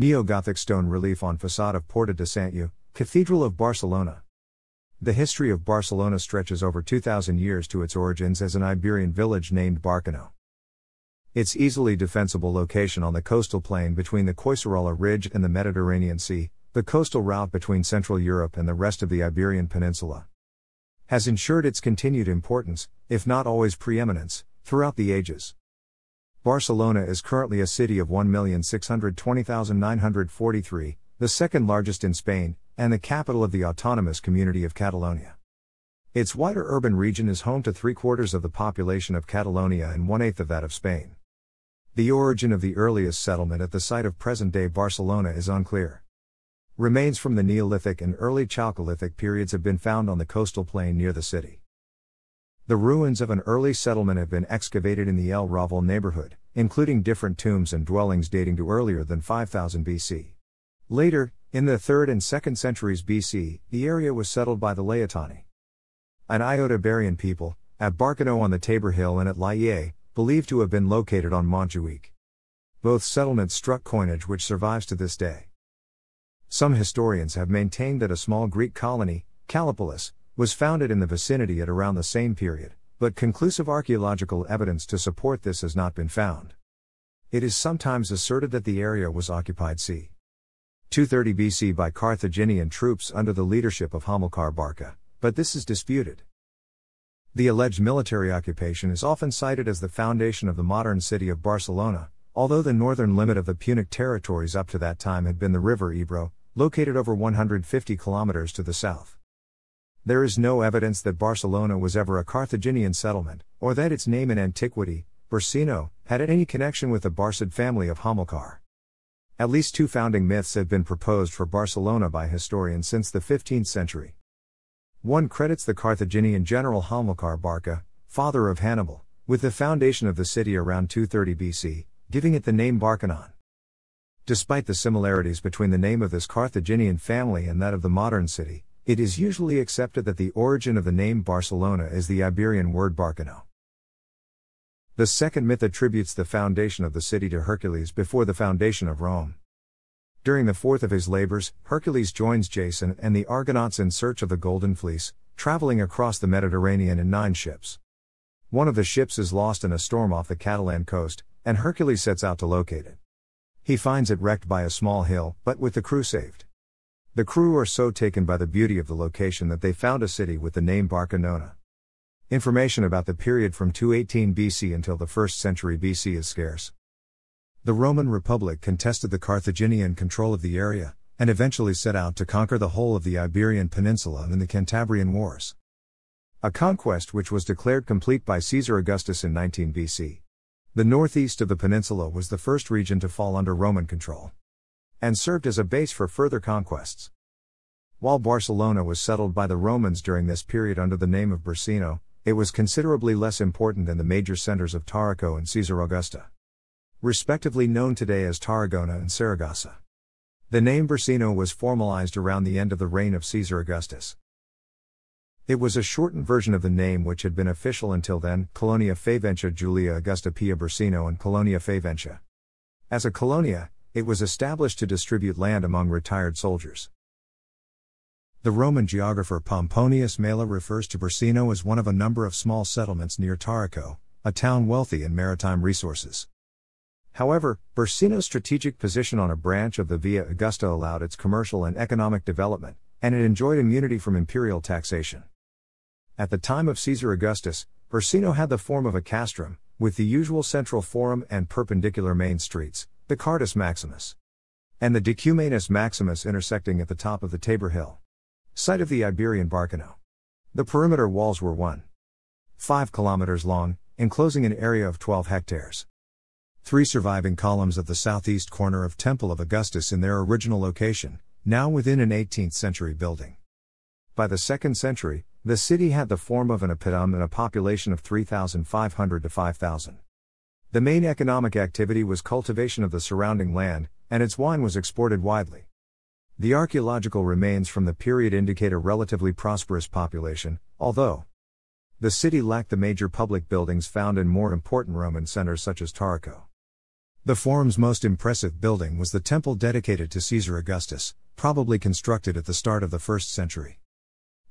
Neo-Gothic stone relief on facade of Porta de Santiu, Cathedral of Barcelona. The history of Barcelona stretches over 2,000 years to its origins as an Iberian village named Barcano. Its easily defensible location on the coastal plain between the Coisarola Ridge and the Mediterranean Sea, the coastal route between Central Europe and the rest of the Iberian Peninsula, has ensured its continued importance, if not always preeminence, throughout the ages. Barcelona is currently a city of 1,620,943, the second largest in Spain, and the capital of the autonomous community of Catalonia. Its wider urban region is home to three quarters of the population of Catalonia and one eighth of that of Spain. The origin of the earliest settlement at the site of present day Barcelona is unclear. Remains from the Neolithic and early Chalcolithic periods have been found on the coastal plain near the city. The ruins of an early settlement have been excavated in the El Raval neighborhood, including different tombs and dwellings dating to earlier than 5000 BC. Later, in the 3rd and 2nd centuries BC, the area was settled by the Laetani. An Iota-Barian people, at Barkano on the Tabor Hill and at Laie, believed to have been located on Montjuic. Both settlements struck coinage which survives to this day. Some historians have maintained that a small Greek colony, Callipolis, was founded in the vicinity at around the same period, but conclusive archaeological evidence to support this has not been found. It is sometimes asserted that the area was occupied c. 230 BC by Carthaginian troops under the leadership of Hamilcar Barca, but this is disputed. The alleged military occupation is often cited as the foundation of the modern city of Barcelona, although the northern limit of the Punic territories up to that time had been the river Ebro, located over 150 kilometers to the south. There is no evidence that Barcelona was ever a Carthaginian settlement, or that its name in antiquity, Bursino, had any connection with the Barcid family of Hamilcar. At least two founding myths have been proposed for Barcelona by historians since the 15th century. One credits the Carthaginian general Hamilcar Barca, father of Hannibal, with the foundation of the city around 230 BC, giving it the name Barcanon. Despite the similarities between the name of this Carthaginian family and that of the modern city, it is usually accepted that the origin of the name Barcelona is the Iberian word barcano. The second myth attributes the foundation of the city to Hercules before the foundation of Rome. During the fourth of his labors, Hercules joins Jason and the Argonauts in search of the Golden Fleece, traveling across the Mediterranean in nine ships. One of the ships is lost in a storm off the Catalan coast, and Hercules sets out to locate it. He finds it wrecked by a small hill, but with the crew saved. The crew are so taken by the beauty of the location that they found a city with the name Barcelona. Information about the period from 218 BC until the 1st century BC is scarce. The Roman Republic contested the Carthaginian control of the area, and eventually set out to conquer the whole of the Iberian Peninsula in the Cantabrian Wars. A conquest which was declared complete by Caesar Augustus in 19 BC. The northeast of the peninsula was the first region to fall under Roman control and served as a base for further conquests. While Barcelona was settled by the Romans during this period under the name of Bursino, it was considerably less important than the major centers of Tarraco and Caesar Augusta, respectively known today as Tarragona and Saragossa. The name Bursino was formalized around the end of the reign of Caesar Augustus. It was a shortened version of the name which had been official until then, Colonia Faventia Julia Augusta Pia Bursino and Colonia Faventia. As a colonia, it was established to distribute land among retired soldiers. The Roman geographer Pomponius Mela refers to Bursino as one of a number of small settlements near Tarico, a town wealthy in maritime resources. However, Bursino's strategic position on a branch of the Via Augusta allowed its commercial and economic development, and it enjoyed immunity from imperial taxation. At the time of Caesar Augustus, Bursino had the form of a castrum, with the usual central forum and perpendicular main streets, the Cardus Maximus, and the Decumanus Maximus intersecting at the top of the Tabor Hill. Site of the Iberian Barcano. The perimeter walls were 1.5 kilometers long, enclosing an area of 12 hectares. Three surviving columns of the southeast corner of Temple of Augustus in their original location, now within an 18th century building. By the 2nd century, the city had the form of an epidom and a population of 3,500 to 5,000. The main economic activity was cultivation of the surrounding land, and its wine was exported widely. The archaeological remains from the period indicate a relatively prosperous population, although the city lacked the major public buildings found in more important Roman centers such as Tarco. The forum's most impressive building was the temple dedicated to Caesar Augustus, probably constructed at the start of the 1st century.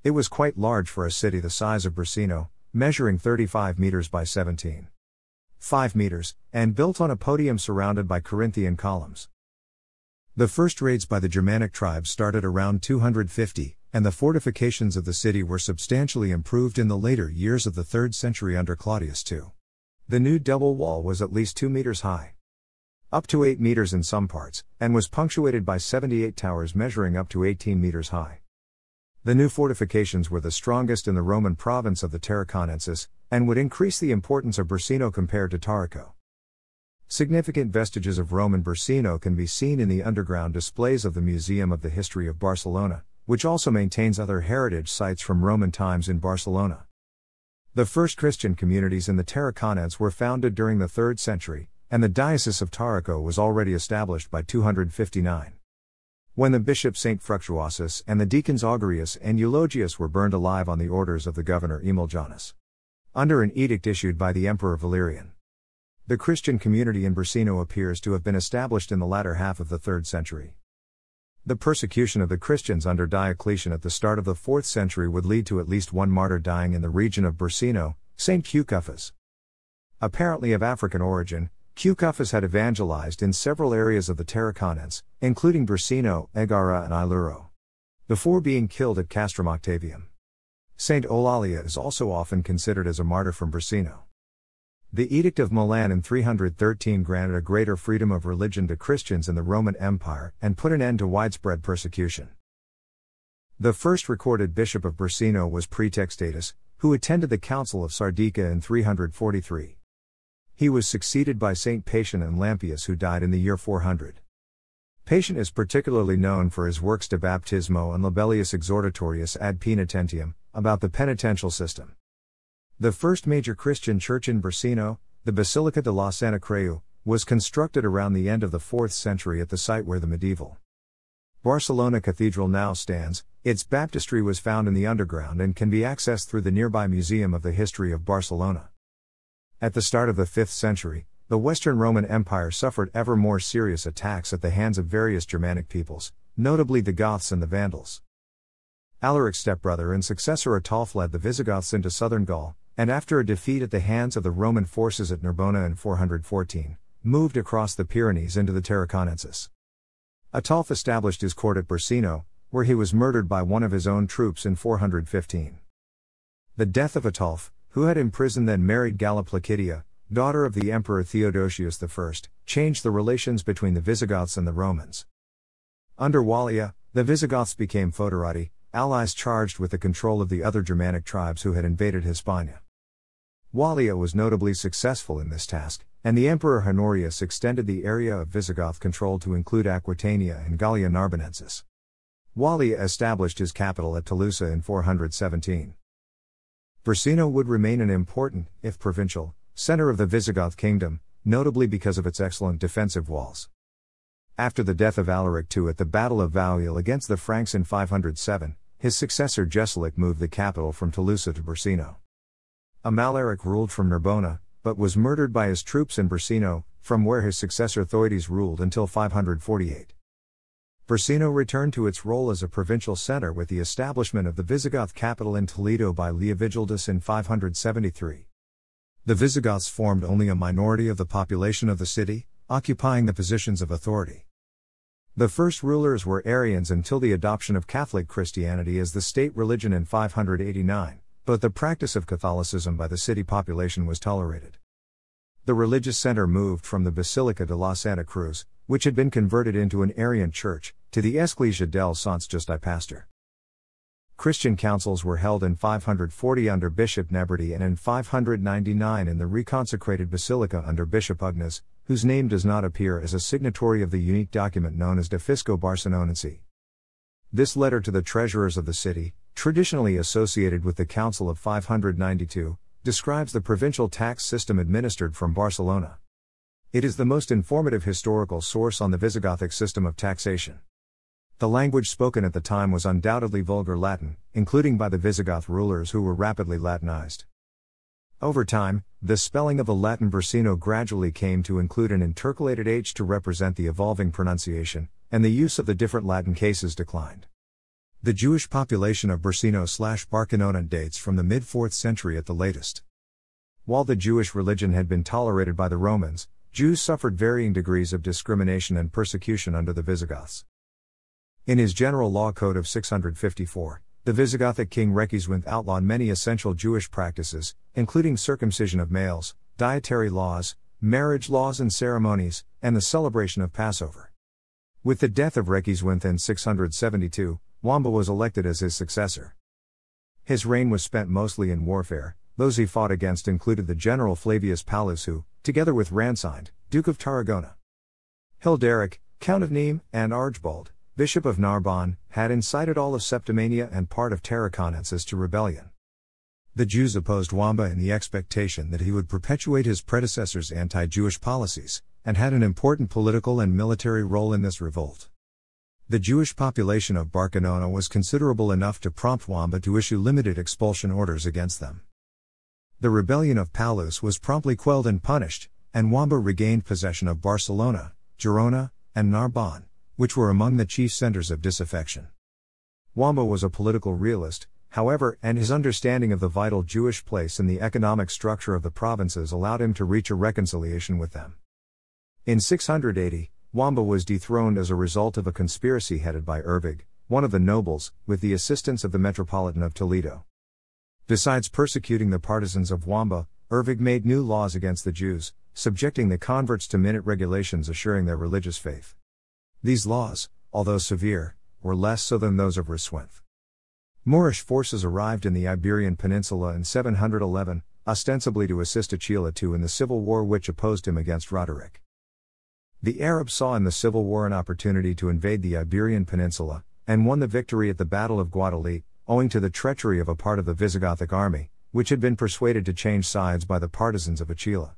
It was quite large for a city the size of Bracino, measuring 35 meters by 17. 5 meters, and built on a podium surrounded by Corinthian columns. The first raids by the Germanic tribes started around 250, and the fortifications of the city were substantially improved in the later years of the 3rd century under Claudius II. The new double wall was at least 2 meters high. Up to 8 meters in some parts, and was punctuated by 78 towers measuring up to 18 meters high. The new fortifications were the strongest in the Roman province of the Tarraconensis, and would increase the importance of Bursino compared to Tarraco. Significant vestiges of Roman Bursino can be seen in the underground displays of the Museum of the History of Barcelona, which also maintains other heritage sites from Roman times in Barcelona. The first Christian communities in the Tarraconense were founded during the 3rd century, and the Diocese of Tarraco was already established by 259. When the bishop St. Fructuosus and the deacons Augurius and Eulogius were burned alive on the orders of the governor Emiljanus. Under an edict issued by the emperor Valerian. The Christian community in Bursino appears to have been established in the latter half of the 3rd century. The persecution of the Christians under Diocletian at the start of the 4th century would lead to at least one martyr dying in the region of Bursino, St. Cucuffus. Apparently of African origin, Qufas had evangelized in several areas of the Terraconens, including Bursino, Egara, and Iluro. Before being killed at Castrum Octavium, Saint Olalia is also often considered as a martyr from Bursino. The Edict of Milan in 313 granted a greater freedom of religion to Christians in the Roman Empire and put an end to widespread persecution. The first recorded bishop of Bursino was Pretextatus, who attended the Council of Sardica in 343. He was succeeded by Saint Patient and Lampius, who died in the year 400. Patient is particularly known for his works De Baptismo and Labellius Exhortatorius ad Penitentiam, about the penitential system. The first major Christian church in Bracino, the Basilica de la Santa Creu, was constructed around the end of the 4th century at the site where the medieval Barcelona Cathedral now stands. Its baptistry was found in the underground and can be accessed through the nearby Museum of the History of Barcelona. At the start of the 5th century, the Western Roman Empire suffered ever more serious attacks at the hands of various Germanic peoples, notably the Goths and the Vandals. Alaric's stepbrother and successor Ataulf led the Visigoths into southern Gaul, and after a defeat at the hands of the Roman forces at Narbona in 414, moved across the Pyrenees into the Tarraconensis. Ataulf established his court at Bursino, where he was murdered by one of his own troops in 415. The death of Ataulf, who had imprisoned then married Galla Placidia, daughter of the Emperor Theodosius I, changed the relations between the Visigoths and the Romans. Under Wallia, the Visigoths became Fodorati, allies charged with the control of the other Germanic tribes who had invaded Hispania. Wallia was notably successful in this task, and the Emperor Honorius extended the area of Visigoth control to include Aquitania and Gallia Narbonensis. Wallia established his capital at Toulouse in 417. Versino would remain an important, if provincial, center of the Visigoth kingdom, notably because of its excellent defensive walls. After the death of Alaric II at the Battle of Valuel against the Franks in 507, his successor Jesilic moved the capital from Toulouse to Bersino. Amalaric ruled from Narbona, but was murdered by his troops in Bersino, from where his successor Thoides ruled until 548. Versino returned to its role as a provincial center with the establishment of the Visigoth capital in Toledo by Leovigildus in 573. The Visigoths formed only a minority of the population of the city, occupying the positions of authority. The first rulers were Arians until the adoption of Catholic Christianity as the state religion in 589, but the practice of Catholicism by the city population was tolerated. The religious center moved from the Basilica de la Santa Cruz, which had been converted into an Arian church, to the Esclesia del Santos Justi Pastor. Christian councils were held in 540 under Bishop Neberti and in 599 in the reconsecrated basilica under Bishop Ugnas, whose name does not appear as a signatory of the unique document known as De Fisco Barcelonense. This letter to the treasurers of the city, traditionally associated with the Council of 592, describes the provincial tax system administered from Barcelona. It is the most informative historical source on the Visigothic system of taxation. The language spoken at the time was undoubtedly vulgar Latin, including by the Visigoth rulers who were rapidly Latinized. Over time, the spelling of the Latin versino gradually came to include an intercalated H to represent the evolving pronunciation, and the use of the different Latin cases declined. The Jewish population of Bursino slash Barcelona dates from the mid 4th century at the latest. While the Jewish religion had been tolerated by the Romans, Jews suffered varying degrees of discrimination and persecution under the Visigoths. In his general law code of 654, the Visigothic king Rekiswinth outlawed many essential Jewish practices, including circumcision of males, dietary laws, marriage laws and ceremonies, and the celebration of Passover. With the death of Rekiswinth in 672, Wamba was elected as his successor. His reign was spent mostly in warfare, those he fought against included the general Flavius Palus, who, together with Ransind, Duke of Tarragona, Hilderic, Count of Nîmes, and Archbald, Bishop of Narbonne, had incited all of Septimania and part of Terraconensis to rebellion. The Jews opposed Wamba in the expectation that he would perpetuate his predecessor's anti Jewish policies, and had an important political and military role in this revolt. The Jewish population of Barcelona was considerable enough to prompt Wamba to issue limited expulsion orders against them. The rebellion of Palus was promptly quelled and punished, and Wamba regained possession of Barcelona, Girona, and Narbonne which were among the chief centers of disaffection. Wamba was a political realist, however, and his understanding of the vital Jewish place in the economic structure of the provinces allowed him to reach a reconciliation with them. In 680, Wamba was dethroned as a result of a conspiracy headed by Ervig, one of the nobles, with the assistance of the Metropolitan of Toledo. Besides persecuting the partisans of Wamba, Ervig made new laws against the Jews, subjecting the converts to minute regulations assuring their religious faith. These laws, although severe, were less so than those of Riswinth. Moorish forces arrived in the Iberian Peninsula in 711, ostensibly to assist Achila II in the civil war which opposed him against Roderick. The Arabs saw in the civil war an opportunity to invade the Iberian Peninsula, and won the victory at the Battle of Guadalete, owing to the treachery of a part of the Visigothic army, which had been persuaded to change sides by the partisans of Achila.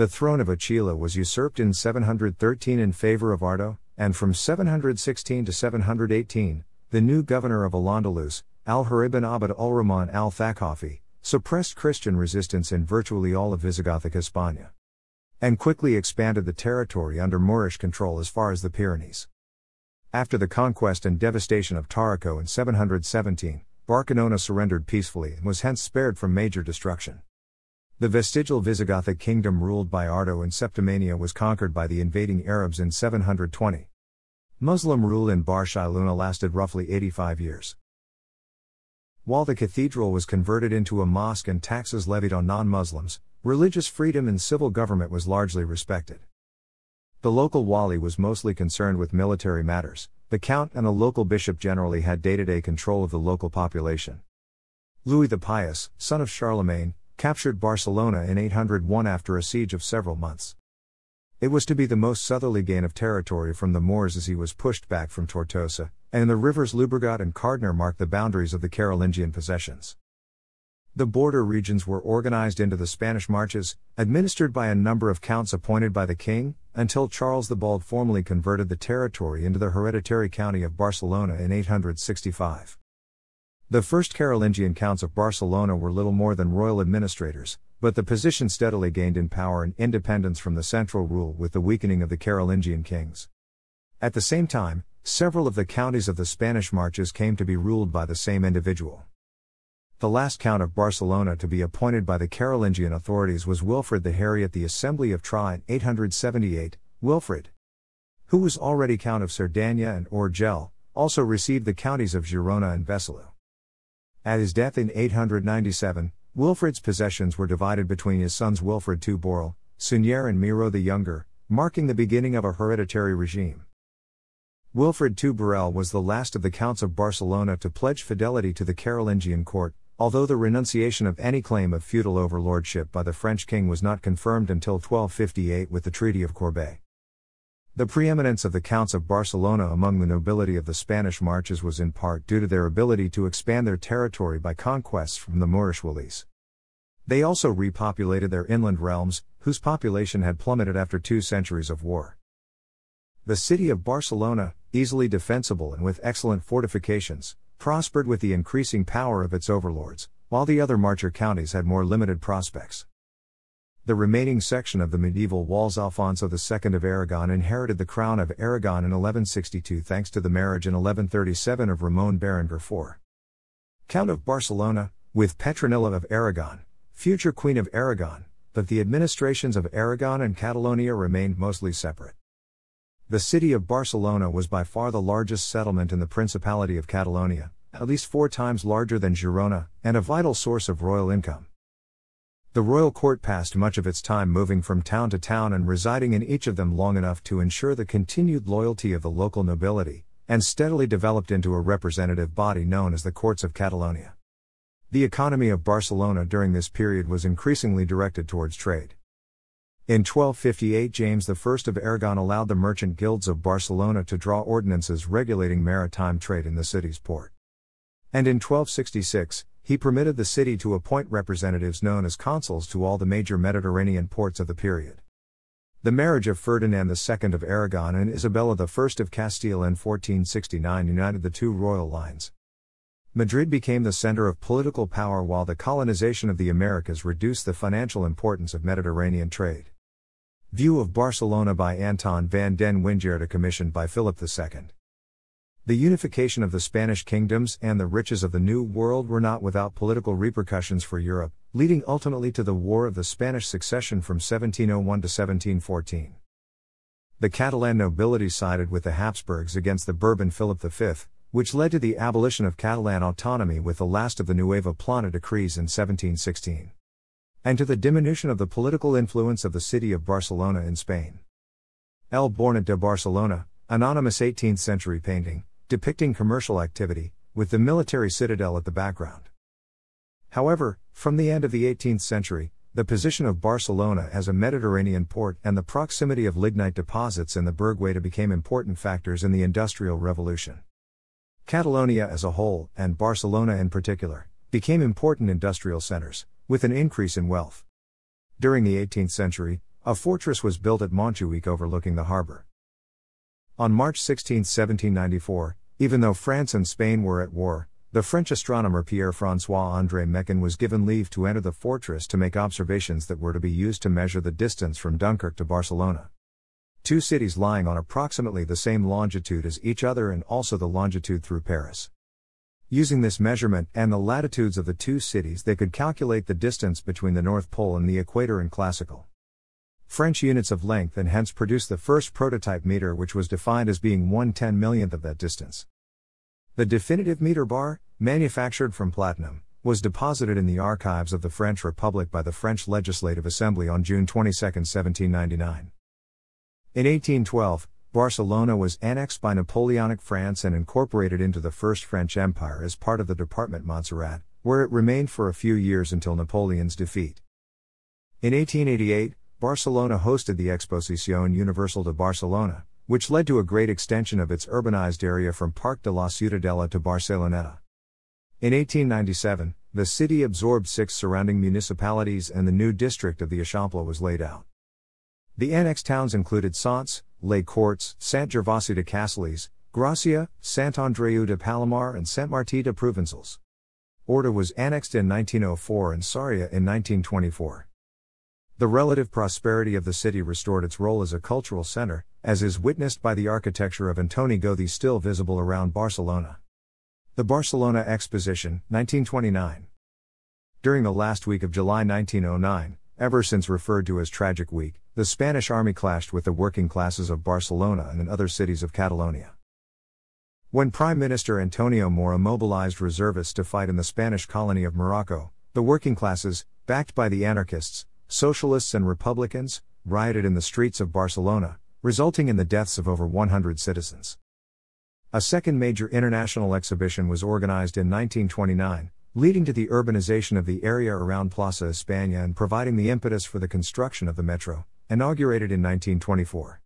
The throne of Achila was usurped in 713 in favor of Ardo, and from 716 to 718, the new governor of Al-Andalus, Al-Harib ibn Abd al-Rahman al-Thaqafi, suppressed Christian resistance in virtually all of Visigothic Hispania, and quickly expanded the territory under Moorish control as far as the Pyrenees. After the conquest and devastation of Tarico in 717, Barcelona surrendered peacefully and was hence spared from major destruction. The vestigial Visigothic kingdom ruled by Ardo in Septimania was conquered by the invading Arabs in 720. Muslim rule in Bar Shailuna lasted roughly 85 years. While the cathedral was converted into a mosque and taxes levied on non Muslims, religious freedom and civil government was largely respected. The local wali was mostly concerned with military matters, the count and the local bishop generally had day to day control of the local population. Louis the Pious, son of Charlemagne, captured Barcelona in 801 after a siege of several months. It was to be the most southerly gain of territory from the Moors as he was pushed back from Tortosa, and the rivers Lubregat and Cardner mark the boundaries of the Carolingian possessions. The border regions were organized into the Spanish Marches, administered by a number of counts appointed by the king, until Charles the Bald formally converted the territory into the hereditary county of Barcelona in 865. The first Carolingian counts of Barcelona were little more than royal administrators, but the position steadily gained in power and independence from the central rule with the weakening of the Carolingian kings. At the same time, several of the counties of the Spanish marches came to be ruled by the same individual. The last count of Barcelona to be appointed by the Carolingian authorities was Wilfrid the Hairy at the Assembly of Tri in 878. Wilfrid, who was already Count of Cerdanya and Orgel, also received the counties of Girona and Veselu. At his death in 897, Wilfrid's possessions were divided between his sons Wilfrid II Borel, Sunier and Miro the Younger, marking the beginning of a hereditary regime. Wilfrid II Borel was the last of the Counts of Barcelona to pledge fidelity to the Carolingian court, although the renunciation of any claim of feudal overlordship by the French king was not confirmed until 1258 with the Treaty of Corbeil. The preeminence of the Counts of Barcelona among the nobility of the Spanish marches was in part due to their ability to expand their territory by conquests from the Moorish Walis. They also repopulated their inland realms, whose population had plummeted after two centuries of war. The city of Barcelona, easily defensible and with excellent fortifications, prospered with the increasing power of its overlords, while the other marcher counties had more limited prospects. The remaining section of the medieval walls Alfonso II of Aragon inherited the crown of Aragon in 1162 thanks to the marriage in 1137 of Ramon Berenguer IV. Count of Barcelona, with Petronilla of Aragon, future Queen of Aragon, but the administrations of Aragon and Catalonia remained mostly separate. The city of Barcelona was by far the largest settlement in the Principality of Catalonia, at least four times larger than Girona, and a vital source of royal income. The royal court passed much of its time moving from town to town and residing in each of them long enough to ensure the continued loyalty of the local nobility, and steadily developed into a representative body known as the Courts of Catalonia. The economy of Barcelona during this period was increasingly directed towards trade. In 1258, James I of Aragon allowed the merchant guilds of Barcelona to draw ordinances regulating maritime trade in the city's port. And in 1266, he permitted the city to appoint representatives known as consuls to all the major Mediterranean ports of the period. The marriage of Ferdinand II of Aragon and Isabella I of Castile in 1469 united the two royal lines. Madrid became the center of political power while the colonization of the Americas reduced the financial importance of Mediterranean trade. View of Barcelona by Anton van den Wingerde commissioned by Philip II. The unification of the Spanish kingdoms and the riches of the New World were not without political repercussions for Europe, leading ultimately to the War of the Spanish Succession from 1701 to 1714. The Catalan nobility sided with the Habsburgs against the Bourbon Philip V, which led to the abolition of Catalan autonomy with the last of the Nueva Plana decrees in 1716. And to the diminution of the political influence of the city of Barcelona in Spain. El Borna de Barcelona, anonymous 18th century painting, depicting commercial activity, with the military citadel at the background. However, from the end of the 18th century, the position of Barcelona as a Mediterranean port and the proximity of lignite deposits in the Bergueda became important factors in the Industrial Revolution. Catalonia as a whole, and Barcelona in particular, became important industrial centers, with an increase in wealth. During the 18th century, a fortress was built at Montjuic overlooking the harbor. On March 16, 1794, even though France and Spain were at war, the French astronomer Pierre Francois André Mecquin was given leave to enter the fortress to make observations that were to be used to measure the distance from Dunkirk to Barcelona. Two cities lying on approximately the same longitude as each other and also the longitude through Paris. Using this measurement and the latitudes of the two cities, they could calculate the distance between the North Pole and the equator in classical French units of length and hence produced the first prototype meter which was defined as being one ten millionth of that distance. The definitive meter bar, manufactured from platinum, was deposited in the archives of the French Republic by the French Legislative Assembly on June 22, 1799. In 1812, Barcelona was annexed by Napoleonic France and incorporated into the First French Empire as part of the Department Montserrat, where it remained for a few years until Napoleon's defeat. In 1888, Barcelona hosted the Exposición Universal de Barcelona, which led to a great extension of its urbanized area from Parc de la Ciutadella to Barceloneta. In 1897, the city absorbed six surrounding municipalities and the new district of the Eixample was laid out. The annexed towns included Sants, Les Courts, Sant Gervasi de Caselles, Gracia, Sant Andreu de Palomar, and Sant Martí de Provençals. Orta was annexed in 1904 and Soria in 1924. The relative prosperity of the city restored its role as a cultural center, as is witnessed by the architecture of Antoni Gaudí still visible around Barcelona. The Barcelona Exposition, 1929. During the last week of July 1909, ever since referred to as Tragic Week, the Spanish army clashed with the working classes of Barcelona and in other cities of Catalonia. When Prime Minister Antonio Mora mobilized reservists to fight in the Spanish colony of Morocco, the working classes, backed by the anarchists, socialists and Republicans, rioted in the streets of Barcelona, resulting in the deaths of over 100 citizens. A second major international exhibition was organized in 1929, leading to the urbanization of the area around Plaza España and providing the impetus for the construction of the metro, inaugurated in 1924.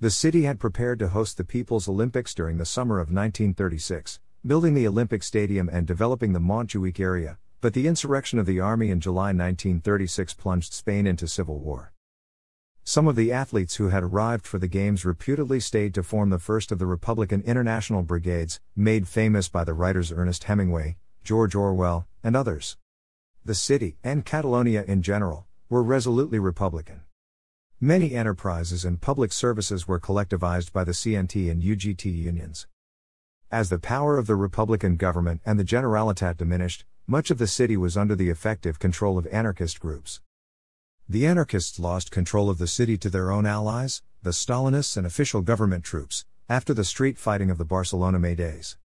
The city had prepared to host the People's Olympics during the summer of 1936, building the Olympic Stadium and developing the Montjuic area, but the insurrection of the army in July 1936 plunged Spain into civil war. Some of the athletes who had arrived for the Games reputedly stayed to form the first of the Republican International Brigades, made famous by the writers Ernest Hemingway, George Orwell, and others. The city, and Catalonia in general, were resolutely Republican. Many enterprises and public services were collectivized by the CNT and UGT unions. As the power of the Republican government and the Generalitat diminished, much of the city was under the effective control of anarchist groups. The anarchists lost control of the city to their own allies, the Stalinists and official government troops, after the street fighting of the Barcelona May Days.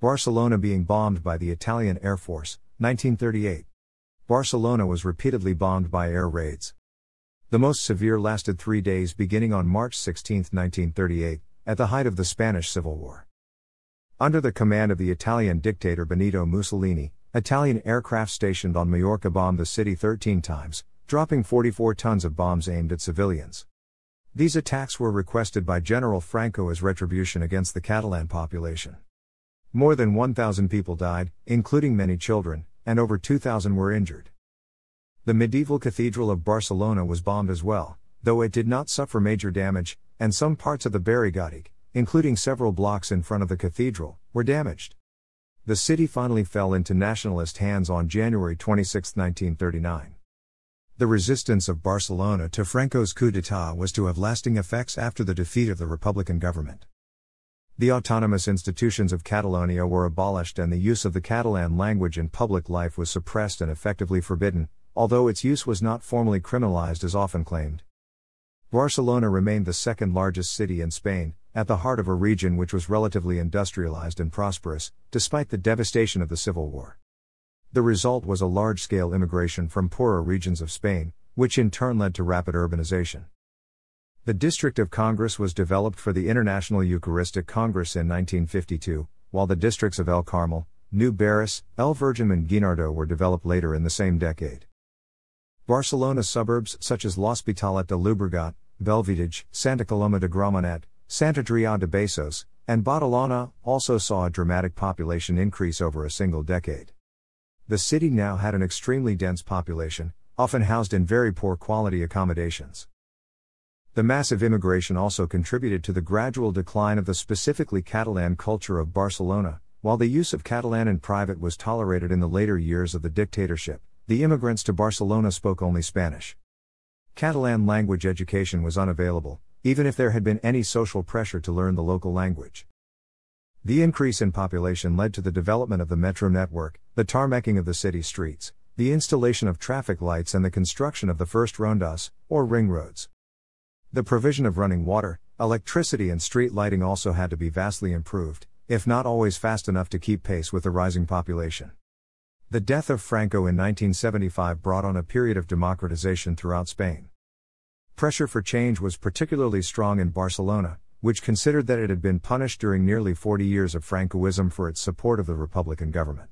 Barcelona being bombed by the Italian Air Force, 1938. Barcelona was repeatedly bombed by air raids. The most severe lasted three days beginning on March 16, 1938, at the height of the Spanish Civil War. Under the command of the Italian dictator Benito Mussolini, Italian aircraft stationed on Majorca bombed the city 13 times, dropping 44 tons of bombs aimed at civilians. These attacks were requested by General Franco as retribution against the Catalan population. More than 1,000 people died, including many children, and over 2,000 were injured. The medieval cathedral of Barcelona was bombed as well, though it did not suffer major damage, and some parts of the Barrigotic, including several blocks in front of the cathedral, were damaged. The city finally fell into nationalist hands on January 26, 1939. The resistance of Barcelona to Franco's coup d'état was to have lasting effects after the defeat of the Republican government. The autonomous institutions of Catalonia were abolished and the use of the Catalan language in public life was suppressed and effectively forbidden, although its use was not formally criminalized as often claimed. Barcelona remained the second largest city in Spain, at the heart of a region which was relatively industrialized and prosperous, despite the devastation of the Civil War. The result was a large scale immigration from poorer regions of Spain, which in turn led to rapid urbanization. The District of Congress was developed for the International Eucharistic Congress in 1952, while the districts of El Carmel, New Barris, El Virgin, and Guinardo were developed later in the same decade. Barcelona suburbs such as L'Hospitalet de Llobregat, Belvédere, Santa Coloma de Gramenet, Santa Adrián de Besós, and Badalona also saw a dramatic population increase over a single decade. The city now had an extremely dense population, often housed in very poor quality accommodations. The massive immigration also contributed to the gradual decline of the specifically Catalan culture of Barcelona. While the use of Catalan in private was tolerated in the later years of the dictatorship, the immigrants to Barcelona spoke only Spanish. Catalan language education was unavailable, even if there had been any social pressure to learn the local language. The increase in population led to the development of the metro network, the tarmacking of the city streets, the installation of traffic lights, and the construction of the first rondas, or ring roads. The provision of running water, electricity, and street lighting also had to be vastly improved, if not always fast enough to keep pace with the rising population. The death of Franco in 1975 brought on a period of democratization throughout Spain. Pressure for change was particularly strong in Barcelona, which considered that it had been punished during nearly 40 years of Francoism for its support of the Republican government.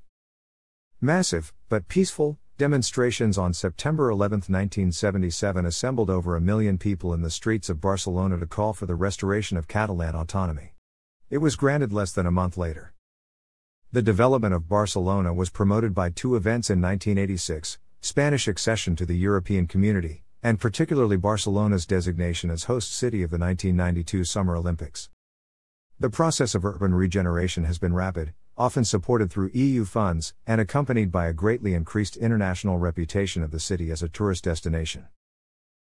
Massive, but peaceful, demonstrations on September 11, 1977 assembled over a million people in the streets of Barcelona to call for the restoration of Catalan autonomy. It was granted less than a month later. The development of Barcelona was promoted by two events in 1986 Spanish accession to the European Community, and particularly Barcelona's designation as host city of the 1992 Summer Olympics. The process of urban regeneration has been rapid, often supported through EU funds, and accompanied by a greatly increased international reputation of the city as a tourist destination.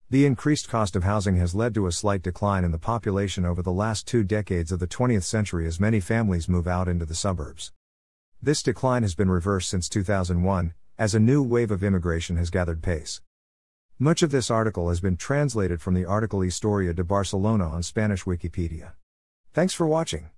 The increased cost of housing has led to a slight decline in the population over the last two decades of the 20th century as many families move out into the suburbs. This decline has been reversed since 2001, as a new wave of immigration has gathered pace. Much of this article has been translated from the article Historia de Barcelona on Spanish Wikipedia. Thanks for watching.